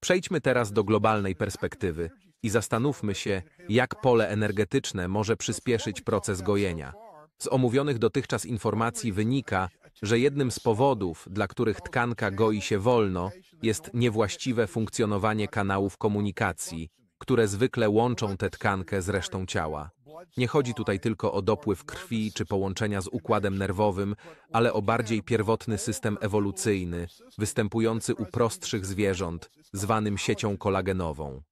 Przejdźmy teraz do globalnej perspektywy i zastanówmy się, jak pole energetyczne może przyspieszyć proces gojenia. Z omówionych dotychczas informacji wynika, że jednym z powodów, dla których tkanka goi się wolno, jest niewłaściwe funkcjonowanie kanałów komunikacji, które zwykle łączą tę tkankę z resztą ciała. Nie chodzi tutaj tylko o dopływ krwi czy połączenia z układem nerwowym, ale o bardziej pierwotny system ewolucyjny, występujący u prostszych zwierząt, zwanym siecią kolagenową.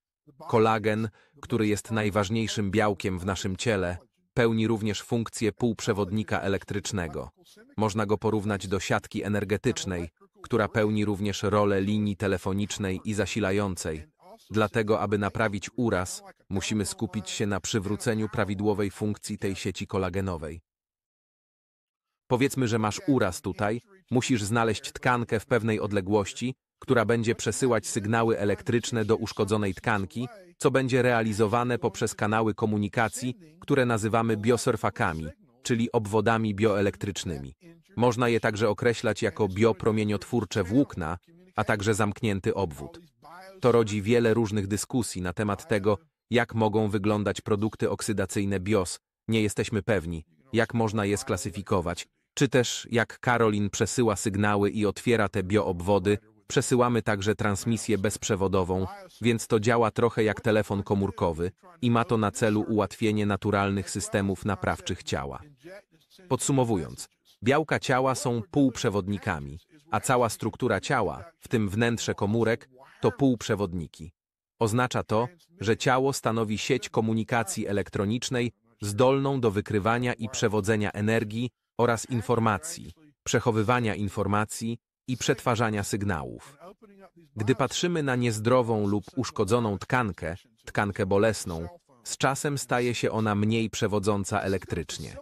Kolagen, który jest najważniejszym białkiem w naszym ciele, pełni również funkcję półprzewodnika elektrycznego. Można go porównać do siatki energetycznej, która pełni również rolę linii telefonicznej i zasilającej, Dlatego, aby naprawić uraz, musimy skupić się na przywróceniu prawidłowej funkcji tej sieci kolagenowej. Powiedzmy, że masz uraz tutaj, musisz znaleźć tkankę w pewnej odległości, która będzie przesyłać sygnały elektryczne do uszkodzonej tkanki, co będzie realizowane poprzez kanały komunikacji, które nazywamy biosurfakami, czyli obwodami bioelektrycznymi. Można je także określać jako biopromieniotwórcze włókna, a także zamknięty obwód. To rodzi wiele różnych dyskusji na temat tego, jak mogą wyglądać produkty oksydacyjne BIOS. Nie jesteśmy pewni, jak można je sklasyfikować. Czy też, jak Karolin przesyła sygnały i otwiera te bioobwody, przesyłamy także transmisję bezprzewodową, więc to działa trochę jak telefon komórkowy i ma to na celu ułatwienie naturalnych systemów naprawczych ciała. Podsumowując, białka ciała są półprzewodnikami, a cała struktura ciała, w tym wnętrze komórek, to półprzewodniki. Oznacza to, że ciało stanowi sieć komunikacji elektronicznej zdolną do wykrywania i przewodzenia energii oraz informacji, przechowywania informacji i przetwarzania sygnałów. Gdy patrzymy na niezdrową lub uszkodzoną tkankę, tkankę bolesną, z czasem staje się ona mniej przewodząca elektrycznie.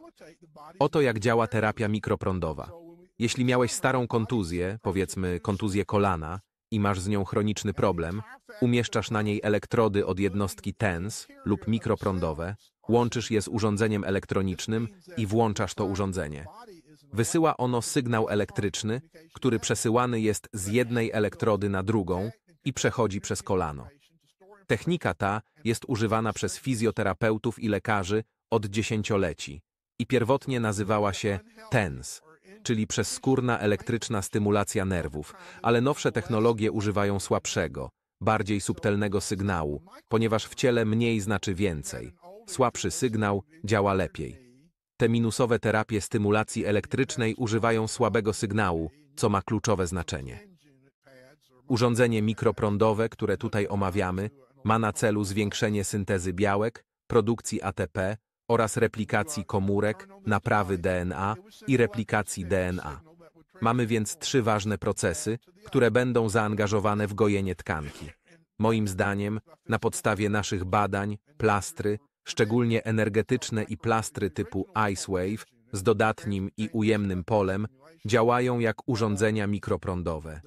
Oto jak działa terapia mikroprądowa. Jeśli miałeś starą kontuzję, powiedzmy kontuzję kolana, i masz z nią chroniczny problem, umieszczasz na niej elektrody od jednostki TENS lub mikroprądowe, łączysz je z urządzeniem elektronicznym i włączasz to urządzenie. Wysyła ono sygnał elektryczny, który przesyłany jest z jednej elektrody na drugą i przechodzi przez kolano. Technika ta jest używana przez fizjoterapeutów i lekarzy od dziesięcioleci i pierwotnie nazywała się TENS czyli przez skórna elektryczna stymulacja nerwów, ale nowsze technologie używają słabszego, bardziej subtelnego sygnału, ponieważ w ciele mniej znaczy więcej. Słabszy sygnał działa lepiej. Te minusowe terapie stymulacji elektrycznej używają słabego sygnału, co ma kluczowe znaczenie. Urządzenie mikroprądowe, które tutaj omawiamy, ma na celu zwiększenie syntezy białek, produkcji ATP oraz replikacji komórek, naprawy DNA i replikacji DNA. Mamy więc trzy ważne procesy, które będą zaangażowane w gojenie tkanki. Moim zdaniem, na podstawie naszych badań, plastry, szczególnie energetyczne i plastry typu Ice Wave z dodatnim i ujemnym polem, działają jak urządzenia mikroprądowe.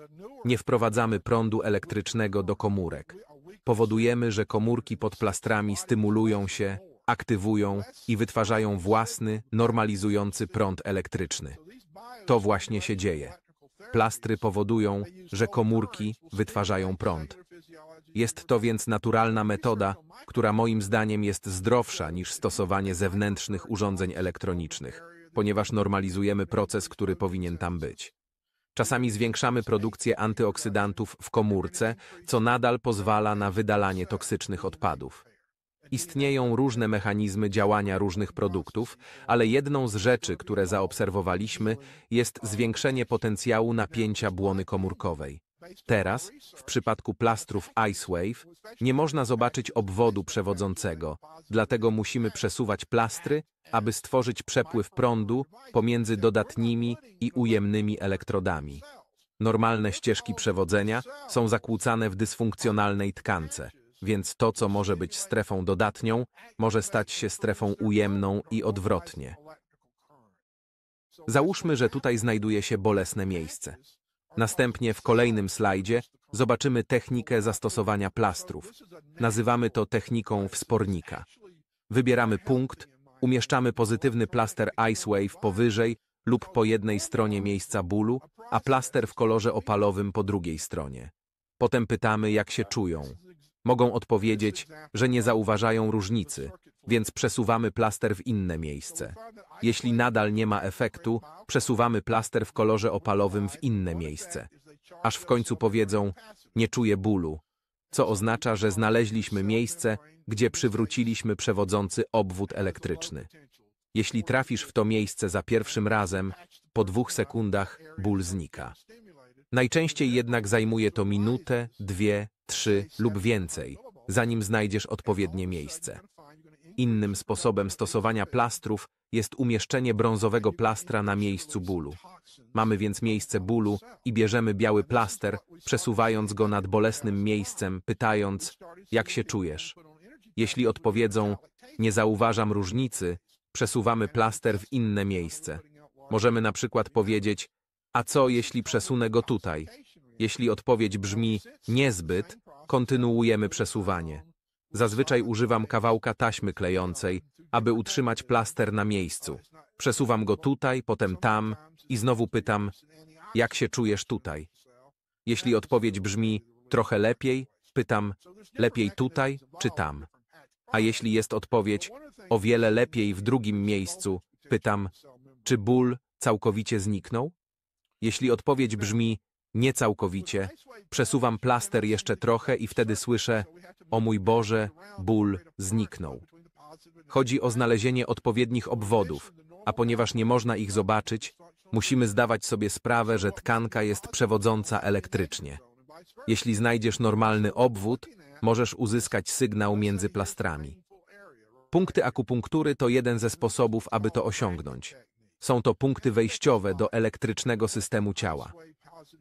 Nie wprowadzamy prądu elektrycznego do komórek. Powodujemy, że komórki pod plastrami stymulują się, aktywują i wytwarzają własny, normalizujący prąd elektryczny. To właśnie się dzieje. Plastry powodują, że komórki wytwarzają prąd. Jest to więc naturalna metoda, która moim zdaniem jest zdrowsza niż stosowanie zewnętrznych urządzeń elektronicznych, ponieważ normalizujemy proces, który powinien tam być. Czasami zwiększamy produkcję antyoksydantów w komórce, co nadal pozwala na wydalanie toksycznych odpadów. Istnieją różne mechanizmy działania różnych produktów, ale jedną z rzeczy, które zaobserwowaliśmy, jest zwiększenie potencjału napięcia błony komórkowej. Teraz, w przypadku plastrów IceWave, nie można zobaczyć obwodu przewodzącego, dlatego musimy przesuwać plastry, aby stworzyć przepływ prądu pomiędzy dodatnimi i ujemnymi elektrodami. Normalne ścieżki przewodzenia są zakłócane w dysfunkcjonalnej tkance – więc to, co może być strefą dodatnią, może stać się strefą ujemną i odwrotnie. Załóżmy, że tutaj znajduje się bolesne miejsce. Następnie w kolejnym slajdzie zobaczymy technikę zastosowania plastrów. Nazywamy to techniką wspornika. Wybieramy punkt, umieszczamy pozytywny plaster Ice Wave powyżej lub po jednej stronie miejsca bólu, a plaster w kolorze opalowym po drugiej stronie. Potem pytamy, jak się czują, Mogą odpowiedzieć, że nie zauważają różnicy, więc przesuwamy plaster w inne miejsce. Jeśli nadal nie ma efektu, przesuwamy plaster w kolorze opalowym w inne miejsce. Aż w końcu powiedzą, nie czuję bólu, co oznacza, że znaleźliśmy miejsce, gdzie przywróciliśmy przewodzący obwód elektryczny. Jeśli trafisz w to miejsce za pierwszym razem, po dwóch sekundach ból znika. Najczęściej jednak zajmuje to minutę, dwie, trzy lub więcej, zanim znajdziesz odpowiednie miejsce. Innym sposobem stosowania plastrów jest umieszczenie brązowego plastra na miejscu bólu. Mamy więc miejsce bólu i bierzemy biały plaster, przesuwając go nad bolesnym miejscem, pytając, jak się czujesz. Jeśli odpowiedzą, nie zauważam różnicy, przesuwamy plaster w inne miejsce. Możemy na przykład powiedzieć, a co, jeśli przesunę go tutaj? Jeśli odpowiedź brzmi niezbyt, kontynuujemy przesuwanie. Zazwyczaj używam kawałka taśmy klejącej, aby utrzymać plaster na miejscu. Przesuwam go tutaj, potem tam i znowu pytam, jak się czujesz tutaj? Jeśli odpowiedź brzmi trochę lepiej, pytam, lepiej tutaj czy tam? A jeśli jest odpowiedź o wiele lepiej w drugim miejscu, pytam, czy ból całkowicie zniknął? Jeśli odpowiedź brzmi nie całkowicie, przesuwam plaster jeszcze trochę i wtedy słyszę o mój Boże, ból zniknął. Chodzi o znalezienie odpowiednich obwodów, a ponieważ nie można ich zobaczyć, musimy zdawać sobie sprawę, że tkanka jest przewodząca elektrycznie. Jeśli znajdziesz normalny obwód, możesz uzyskać sygnał między plastrami. Punkty akupunktury to jeden ze sposobów, aby to osiągnąć. Są to punkty wejściowe do elektrycznego systemu ciała.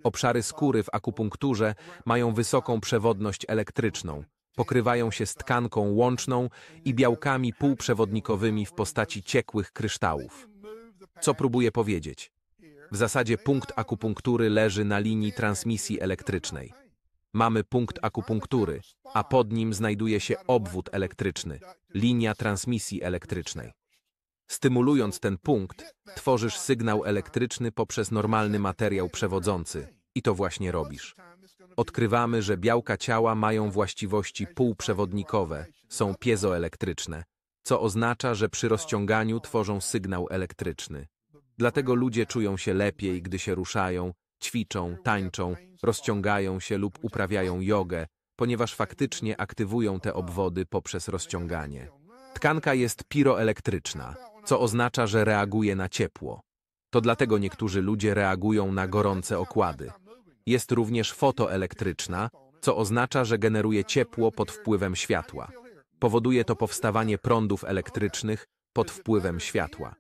Obszary skóry w akupunkturze mają wysoką przewodność elektryczną, pokrywają się z tkanką łączną i białkami półprzewodnikowymi w postaci ciekłych kryształów. Co próbuję powiedzieć? W zasadzie punkt akupunktury leży na linii transmisji elektrycznej. Mamy punkt akupunktury, a pod nim znajduje się obwód elektryczny, linia transmisji elektrycznej. Stymulując ten punkt, tworzysz sygnał elektryczny poprzez normalny materiał przewodzący. I to właśnie robisz. Odkrywamy, że białka ciała mają właściwości półprzewodnikowe, są piezoelektryczne, co oznacza, że przy rozciąganiu tworzą sygnał elektryczny. Dlatego ludzie czują się lepiej, gdy się ruszają, ćwiczą, tańczą, rozciągają się lub uprawiają jogę, ponieważ faktycznie aktywują te obwody poprzez rozciąganie. Tkanka jest piroelektryczna, co oznacza, że reaguje na ciepło. To dlatego niektórzy ludzie reagują na gorące okłady. Jest również fotoelektryczna, co oznacza, że generuje ciepło pod wpływem światła. Powoduje to powstawanie prądów elektrycznych pod wpływem światła.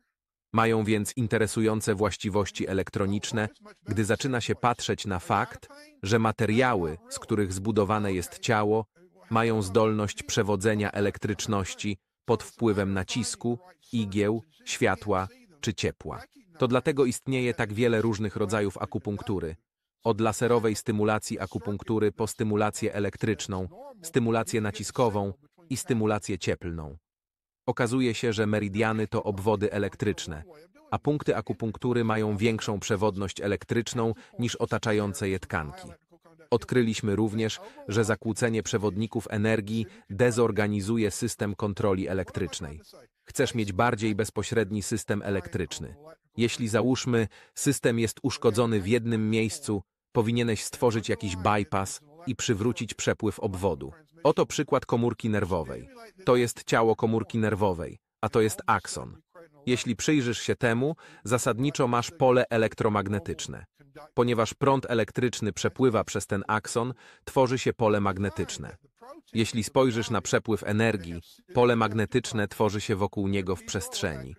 Mają więc interesujące właściwości elektroniczne, gdy zaczyna się patrzeć na fakt, że materiały, z których zbudowane jest ciało, mają zdolność przewodzenia elektryczności pod wpływem nacisku, igieł, światła czy ciepła. To dlatego istnieje tak wiele różnych rodzajów akupunktury. Od laserowej stymulacji akupunktury po stymulację elektryczną, stymulację naciskową i stymulację cieplną. Okazuje się, że meridiany to obwody elektryczne, a punkty akupunktury mają większą przewodność elektryczną niż otaczające je tkanki. Odkryliśmy również, że zakłócenie przewodników energii dezorganizuje system kontroli elektrycznej. Chcesz mieć bardziej bezpośredni system elektryczny. Jeśli załóżmy, system jest uszkodzony w jednym miejscu, powinieneś stworzyć jakiś bypass i przywrócić przepływ obwodu. Oto przykład komórki nerwowej. To jest ciało komórki nerwowej, a to jest akson. Jeśli przyjrzysz się temu, zasadniczo masz pole elektromagnetyczne. Ponieważ prąd elektryczny przepływa przez ten akson, tworzy się pole magnetyczne. Jeśli spojrzysz na przepływ energii, pole magnetyczne tworzy się wokół niego w przestrzeni.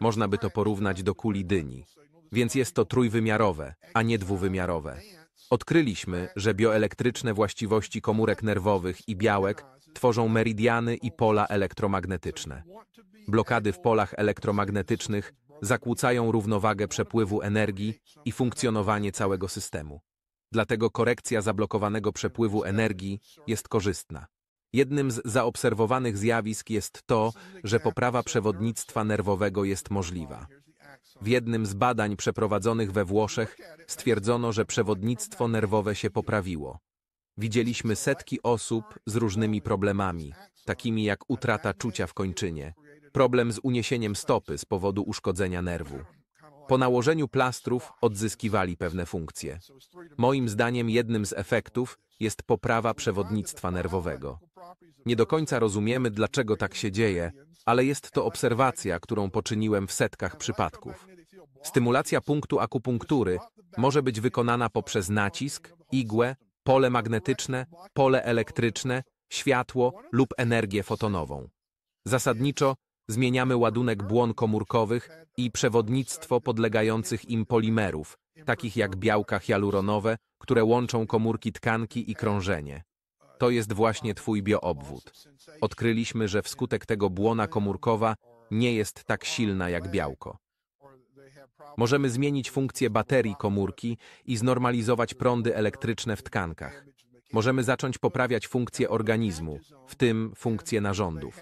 Można by to porównać do kuli dyni. Więc jest to trójwymiarowe, a nie dwuwymiarowe. Odkryliśmy, że bioelektryczne właściwości komórek nerwowych i białek tworzą meridiany i pola elektromagnetyczne. Blokady w polach elektromagnetycznych zakłócają równowagę przepływu energii i funkcjonowanie całego systemu. Dlatego korekcja zablokowanego przepływu energii jest korzystna. Jednym z zaobserwowanych zjawisk jest to, że poprawa przewodnictwa nerwowego jest możliwa. W jednym z badań przeprowadzonych we Włoszech stwierdzono, że przewodnictwo nerwowe się poprawiło. Widzieliśmy setki osób z różnymi problemami, takimi jak utrata czucia w kończynie, problem z uniesieniem stopy z powodu uszkodzenia nerwu. Po nałożeniu plastrów odzyskiwali pewne funkcje. Moim zdaniem jednym z efektów jest poprawa przewodnictwa nerwowego. Nie do końca rozumiemy, dlaczego tak się dzieje, ale jest to obserwacja, którą poczyniłem w setkach przypadków. Stymulacja punktu akupunktury może być wykonana poprzez nacisk, igłę, pole magnetyczne, pole elektryczne, światło lub energię fotonową. Zasadniczo Zmieniamy ładunek błon komórkowych i przewodnictwo podlegających im polimerów, takich jak białka hialuronowe, które łączą komórki tkanki i krążenie. To jest właśnie Twój bioobwód. Odkryliśmy, że wskutek tego błona komórkowa nie jest tak silna jak białko. Możemy zmienić funkcję baterii komórki i znormalizować prądy elektryczne w tkankach możemy zacząć poprawiać funkcje organizmu, w tym funkcje narządów.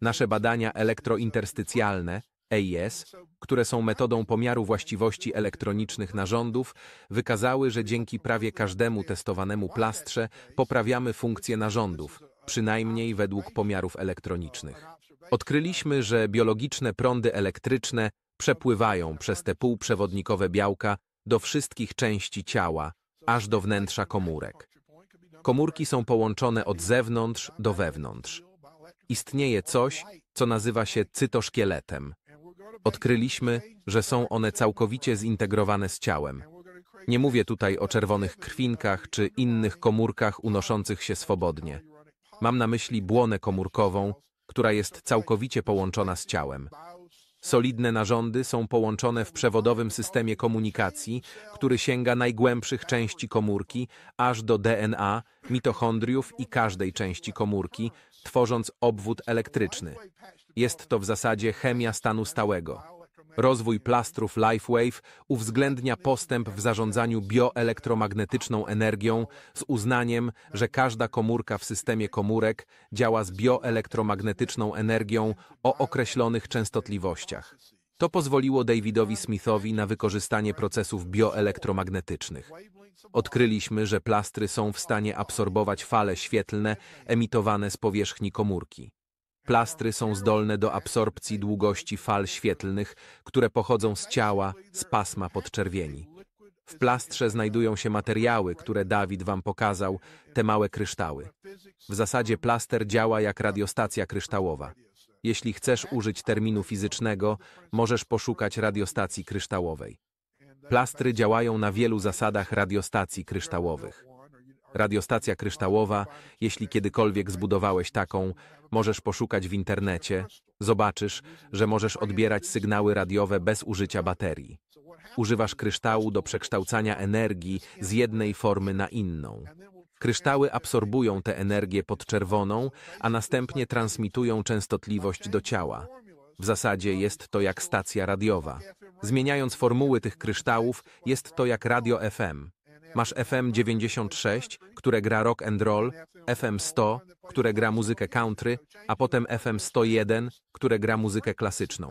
Nasze badania elektrointerstycjalne, EIS, które są metodą pomiaru właściwości elektronicznych narządów, wykazały, że dzięki prawie każdemu testowanemu plastrze poprawiamy funkcje narządów, przynajmniej według pomiarów elektronicznych. Odkryliśmy, że biologiczne prądy elektryczne przepływają przez te półprzewodnikowe białka do wszystkich części ciała, aż do wnętrza komórek. Komórki są połączone od zewnątrz do wewnątrz. Istnieje coś, co nazywa się cytoszkieletem. Odkryliśmy, że są one całkowicie zintegrowane z ciałem. Nie mówię tutaj o czerwonych krwinkach czy innych komórkach unoszących się swobodnie. Mam na myśli błonę komórkową, która jest całkowicie połączona z ciałem. Solidne narządy są połączone w przewodowym systemie komunikacji, który sięga najgłębszych części komórki, aż do DNA, mitochondriów i każdej części komórki, tworząc obwód elektryczny. Jest to w zasadzie chemia stanu stałego. Rozwój plastrów LifeWave uwzględnia postęp w zarządzaniu bioelektromagnetyczną energią z uznaniem, że każda komórka w systemie komórek działa z bioelektromagnetyczną energią o określonych częstotliwościach. To pozwoliło Davidowi Smithowi na wykorzystanie procesów bioelektromagnetycznych. Odkryliśmy, że plastry są w stanie absorbować fale świetlne emitowane z powierzchni komórki. Plastry są zdolne do absorpcji długości fal świetlnych, które pochodzą z ciała, z pasma podczerwieni. W plastrze znajdują się materiały, które Dawid wam pokazał, te małe kryształy. W zasadzie plaster działa jak radiostacja kryształowa. Jeśli chcesz użyć terminu fizycznego, możesz poszukać radiostacji kryształowej. Plastry działają na wielu zasadach radiostacji kryształowych. Radiostacja kryształowa, jeśli kiedykolwiek zbudowałeś taką, Możesz poszukać w internecie. Zobaczysz, że możesz odbierać sygnały radiowe bez użycia baterii. Używasz kryształu do przekształcania energii z jednej formy na inną. Kryształy absorbują tę energię podczerwoną, a następnie transmitują częstotliwość do ciała. W zasadzie jest to jak stacja radiowa. Zmieniając formuły tych kryształów, jest to jak radio FM. Masz FM 96, które gra rock and roll, FM 100, które gra muzykę country, a potem FM 101, które gra muzykę klasyczną.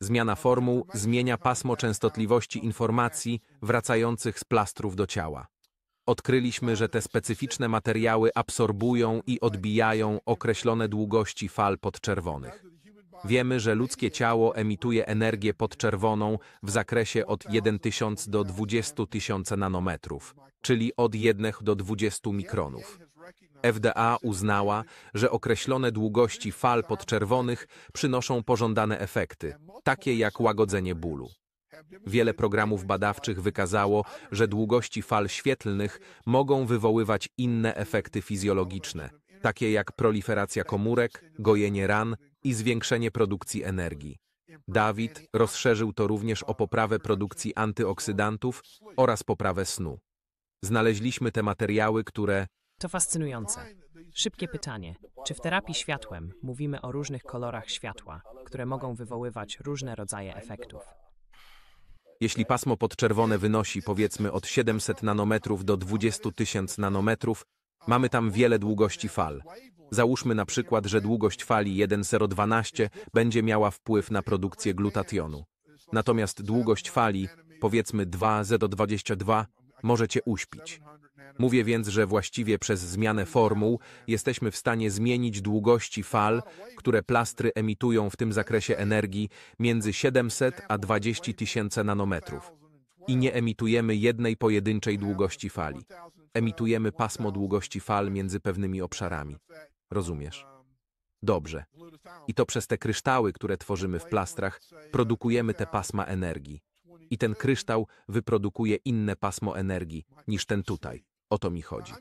Zmiana formuł zmienia pasmo częstotliwości informacji wracających z plastrów do ciała. Odkryliśmy, że te specyficzne materiały absorbują i odbijają określone długości fal podczerwonych. Wiemy, że ludzkie ciało emituje energię podczerwoną w zakresie od 1000 do 20 000 nanometrów, czyli od 1 do 20 mikronów. FDA uznała, że określone długości fal podczerwonych przynoszą pożądane efekty, takie jak łagodzenie bólu. Wiele programów badawczych wykazało, że długości fal świetlnych mogą wywoływać inne efekty fizjologiczne, takie jak proliferacja komórek, gojenie ran i zwiększenie produkcji energii. Dawid rozszerzył to również o poprawę produkcji antyoksydantów oraz poprawę snu. Znaleźliśmy te materiały, które to fascynujące. Szybkie pytanie. Czy w terapii światłem mówimy o różnych kolorach światła, które mogą wywoływać różne rodzaje efektów? Jeśli pasmo podczerwone wynosi powiedzmy od 700 nanometrów do 20 tysięcy nanometrów, Mamy tam wiele długości fal. Załóżmy na przykład, że długość fali 1.012 będzie miała wpływ na produkcję glutationu. Natomiast długość fali, powiedzmy 2.022, możecie uśpić. Mówię więc, że właściwie przez zmianę formuł jesteśmy w stanie zmienić długości fal, które plastry emitują w tym zakresie energii między 700 a 20 tysięcy nanometrów i nie emitujemy jednej pojedynczej długości fali emitujemy pasmo długości fal między pewnymi obszarami. Rozumiesz? Dobrze. I to przez te kryształy, które tworzymy w plastrach, produkujemy te pasma energii. I ten kryształ wyprodukuje inne pasmo energii niż ten tutaj. O to mi chodzi.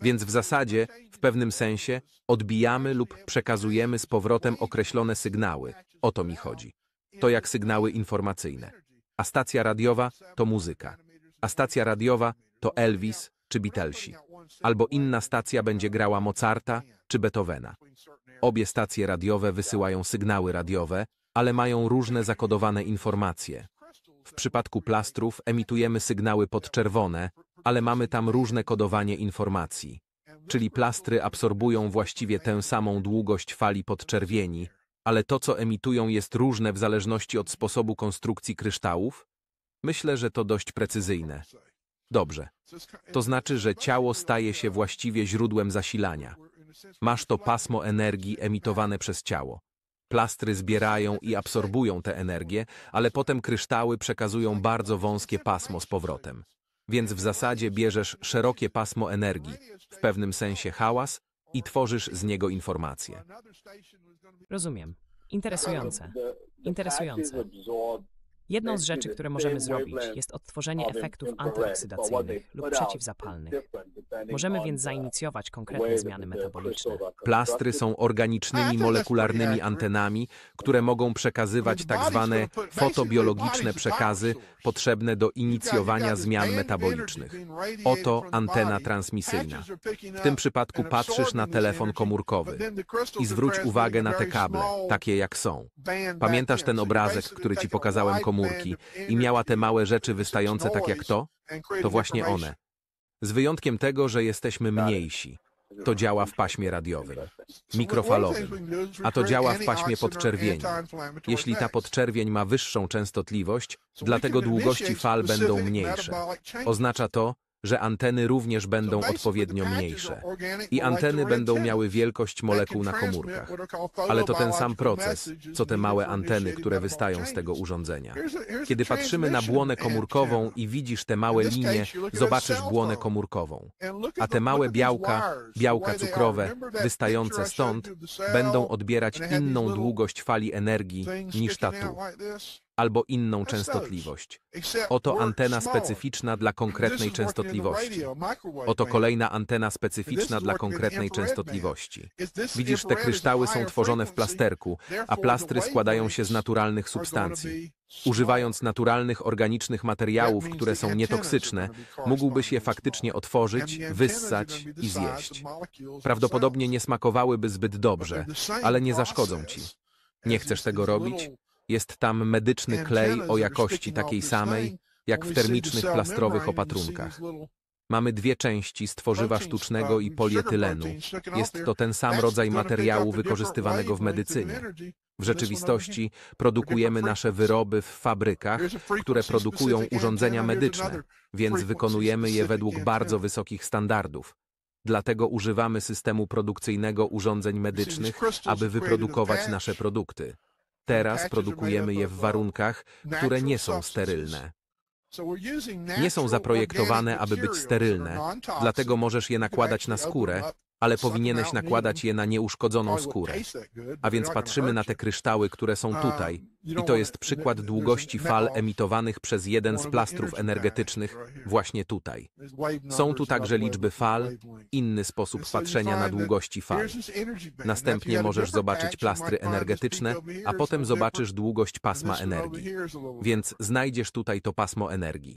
Więc w zasadzie, w pewnym sensie, odbijamy lub przekazujemy z powrotem określone sygnały. O to mi chodzi. To jak sygnały informacyjne. A stacja radiowa to muzyka. A stacja radiowa to Elvis, czy Beatlesi, albo inna stacja będzie grała Mozarta czy Beethovena. Obie stacje radiowe wysyłają sygnały radiowe, ale mają różne zakodowane informacje. W przypadku plastrów emitujemy sygnały podczerwone, ale mamy tam różne kodowanie informacji. Czyli plastry absorbują właściwie tę samą długość fali podczerwieni, ale to, co emitują, jest różne w zależności od sposobu konstrukcji kryształów? Myślę, że to dość precyzyjne. Dobrze. To znaczy, że ciało staje się właściwie źródłem zasilania. Masz to pasmo energii emitowane przez ciało. Plastry zbierają i absorbują tę energię, ale potem kryształy przekazują bardzo wąskie pasmo z powrotem. Więc w zasadzie bierzesz szerokie pasmo energii, w pewnym sensie hałas, i tworzysz z niego informacje. Rozumiem. Interesujące. Interesujące. Jedną z rzeczy, które możemy zrobić, jest odtworzenie efektów antyoksydacyjnych lub przeciwzapalnych. Możemy więc zainicjować konkretne zmiany metaboliczne. Plastry są organicznymi molekularnymi antenami, które mogą przekazywać tak zwane fotobiologiczne przekazy potrzebne do inicjowania zmian metabolicznych. Oto antena transmisyjna. W tym przypadku patrzysz na telefon komórkowy i zwróć uwagę na te kable, takie jak są. Pamiętasz ten obrazek, który ci pokazałem komórkowy? komórki i miała te małe rzeczy wystające tak jak to, to właśnie one. Z wyjątkiem tego, że jesteśmy tak. mniejsi. To działa w paśmie radiowym, mikrofalowym, a to działa w paśmie podczerwieni. Jeśli ta podczerwień ma wyższą częstotliwość, dlatego długości fal będą mniejsze. Oznacza to, że anteny również będą odpowiednio mniejsze i anteny będą miały wielkość molekuł na komórkach. Ale to ten sam proces, co te małe anteny, które wystają z tego urządzenia. Kiedy patrzymy na błonę komórkową i widzisz te małe linie, zobaczysz błonę komórkową. A te małe białka, białka cukrowe, wystające stąd, będą odbierać inną długość fali energii niż ta tu albo inną częstotliwość. Oto antena specyficzna dla konkretnej częstotliwości. Oto kolejna antena specyficzna dla konkretnej częstotliwości. Widzisz, te kryształy są tworzone w plasterku, a plastry składają się z naturalnych substancji. Używając naturalnych, organicznych materiałów, które są nietoksyczne, mógłbyś je faktycznie otworzyć, wyssać i zjeść. Prawdopodobnie nie smakowałyby zbyt dobrze, ale nie zaszkodzą ci. Nie chcesz tego robić? Jest tam medyczny klej o jakości takiej samej, jak w termicznych plastrowych opatrunkach. Mamy dwie części z tworzywa tak, sztucznego i polietylenu. Jest to ten sam rodzaj materiału wykorzystywanego w medycynie. W rzeczywistości produkujemy nasze wyroby w fabrykach, które produkują urządzenia medyczne, więc wykonujemy je według bardzo wysokich standardów. Dlatego używamy systemu produkcyjnego urządzeń medycznych, aby wyprodukować nasze produkty. Teraz produkujemy je w warunkach, które nie są sterylne. Nie są zaprojektowane, aby być sterylne, dlatego możesz je nakładać na skórę, ale powinieneś nakładać je na nieuszkodzoną skórę. A więc patrzymy na te kryształy, które są um, tutaj. I to jest przykład długości fal emitowanych przez jeden z plastrów energetycznych właśnie tutaj. Są tu także liczby fal, inny sposób patrzenia na długości fal. Następnie możesz zobaczyć plastry energetyczne, a potem zobaczysz długość pasma energii. Więc znajdziesz tutaj to pasmo energii.